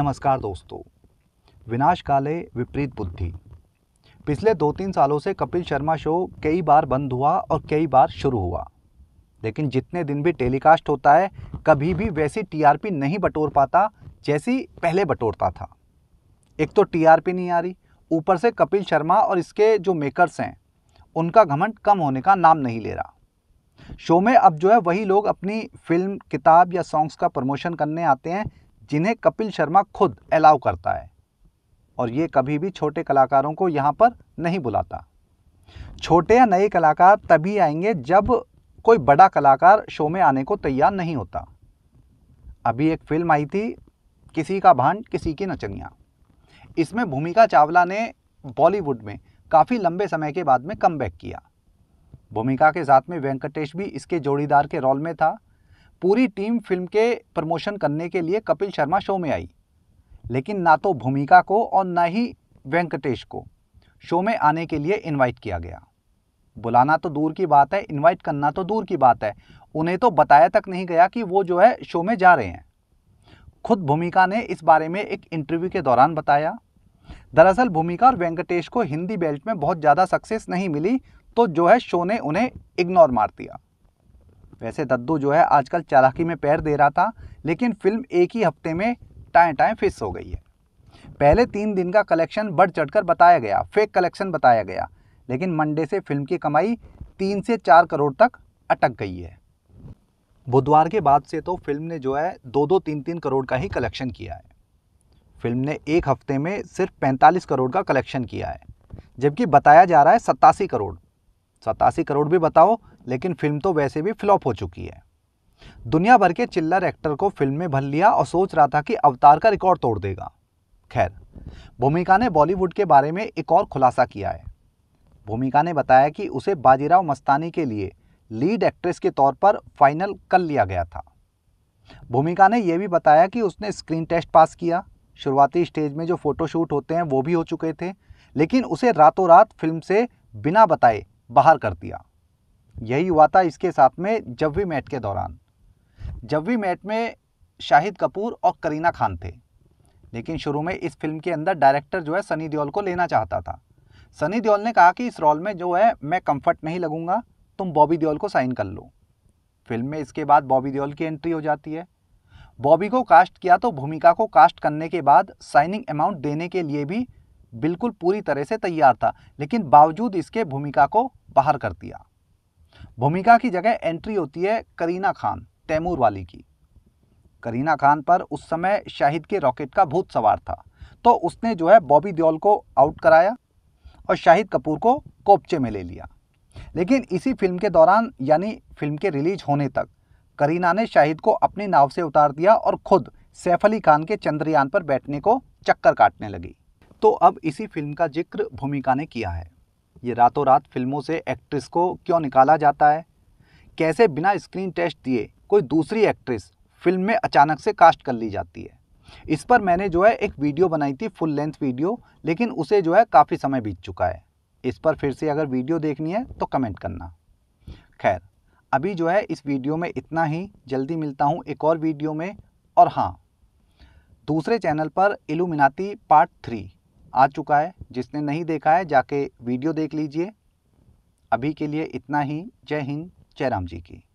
नमस्कार दोस्तों विनाश काले विपरीत बुद्धि पिछले दो तीन सालों से कपिल शर्मा शो कई बार बंद हुआ और कई बार शुरू हुआ लेकिन जितने दिन भी टेलीकास्ट होता है कभी भी वैसी टीआरपी नहीं बटोर पाता जैसी पहले बटोरता था एक तो टीआरपी नहीं आ रही ऊपर से कपिल शर्मा और इसके जो मेकर्स हैं उनका घमंड कम होने का नाम नहीं ले रहा शो में अब जो है वही लोग अपनी फिल्म किताब या सॉन्ग्स का प्रमोशन करने आते हैं जिन्हें कपिल शर्मा खुद अलाउ करता है और ये कभी भी छोटे कलाकारों को यहाँ पर नहीं बुलाता छोटे या नए कलाकार तभी आएंगे जब कोई बड़ा कलाकार शो में आने को तैयार नहीं होता अभी एक फिल्म आई थी किसी का भांड किसी की नचनिया इसमें भूमिका चावला ने बॉलीवुड में काफ़ी लंबे समय के बाद में कम किया भूमिका के साथ में वेंकटेश भी इसके जोड़ीदार के रोल में था पूरी टीम फिल्म के प्रमोशन करने के लिए कपिल शर्मा शो में आई लेकिन ना तो भूमिका को और ना ही वेंकटेश को शो में आने के लिए इनवाइट किया गया बुलाना तो दूर की बात है इनवाइट करना तो दूर की बात है उन्हें तो बताया तक नहीं गया कि वो जो है शो में जा रहे हैं खुद भूमिका ने इस बारे में एक इंटरव्यू के दौरान बताया दरअसल भूमिका और वेंकटेश को हिंदी बेल्ट में बहुत ज़्यादा सक्सेस नहीं मिली तो जो है शो ने उन्हें इग्नोर मार दिया वैसे दद्दू जो है आजकल चालाकी में पैर दे रहा था लेकिन फिल्म एक ही हफ्ते में टाइम टाइम फिस हो गई है पहले तीन दिन का कलेक्शन बढ़ चढ़कर बताया गया फेक कलेक्शन बताया गया लेकिन मंडे से फिल्म की कमाई तीन से चार करोड़ तक अटक गई है बुधवार के बाद से तो फिल्म ने जो है दो दो तीन तीन करोड़ का ही कलेक्शन किया है फिल्म ने एक हफ्ते में सिर्फ 45 करोड़ का कलेक्शन किया है जबकि बताया जा रहा है सत्तासी करोड़ सतासी करोड़ भी बताओ लेकिन फिल्म तो वैसे भी फ्लॉप हो चुकी है दुनिया भर के चिल्लर एक्टर को फिल्म में भर लिया और सोच रहा था कि अवतार का रिकॉर्ड तोड़ देगा खैर भूमिका ने बॉलीवुड के बारे में एक और खुलासा किया है भूमिका ने बताया कि उसे बाजीराव मस्तानी के लिए लीड एक्ट्रेस के तौर पर फाइनल कर लिया गया था भूमिका ने यह भी बताया कि उसने स्क्रीन टेस्ट पास किया शुरुआती स्टेज में जो फ़ोटोशूट होते हैं वो भी हो चुके थे लेकिन उसे रातों रात फिल्म से बिना बताए बाहर कर दिया यही हुआ था इसके साथ में जब भी मैट के दौरान जब भी मैट में शाहिद कपूर और करीना खान थे लेकिन शुरू में इस फिल्म के अंदर डायरेक्टर जो है सनी देओल को लेना चाहता था सनी देओल ने कहा कि इस रोल में जो है मैं कंफर्ट नहीं लगूंगा तुम बॉबी देओल को साइन कर लो फिल्म में इसके बाद बॉबी देओल की एंट्री हो जाती है बॉबी को कास्ट किया तो भूमिका को कास्ट करने के बाद साइनिंग अमाउंट देने के लिए भी बिल्कुल पूरी तरह से तैयार था लेकिन बावजूद इसके भूमिका को बाहर कर दिया भूमिका की जगह एंट्री होती है करीना खान तैमूर वाली की करीना खान पर उस समय शाहिद के रॉकेट का भूत सवार था तो उसने जो है बॉबी दियोल को आउट कराया और शाहिद कपूर को कोपचे में ले लिया लेकिन इसी फिल्म के दौरान यानी फिल्म के रिलीज होने तक करीना ने शाहिद को अपनी नाव से उतार दिया और खुद सैफ अली खान के चंद्रयान पर बैठने को चक्कर काटने लगी तो अब इसी फिल्म का जिक्र भूमिका ने किया है ये रातों रात फिल्मों से एक्ट्रेस को क्यों निकाला जाता है कैसे बिना स्क्रीन टेस्ट दिए कोई दूसरी एक्ट्रेस फिल्म में अचानक से कास्ट कर ली जाती है इस पर मैंने जो है एक वीडियो बनाई थी फुल लेंथ वीडियो लेकिन उसे जो है काफ़ी समय बीत चुका है इस पर फिर से अगर वीडियो देखनी है तो कमेंट करना खैर अभी जो है इस वीडियो में इतना ही जल्दी मिलता हूँ एक और वीडियो में और हाँ दूसरे चैनल पर इलुमिनाती पार्ट थ्री आ चुका है जिसने नहीं देखा है जाके वीडियो देख लीजिए अभी के लिए इतना ही जय हिंद जय राम जी की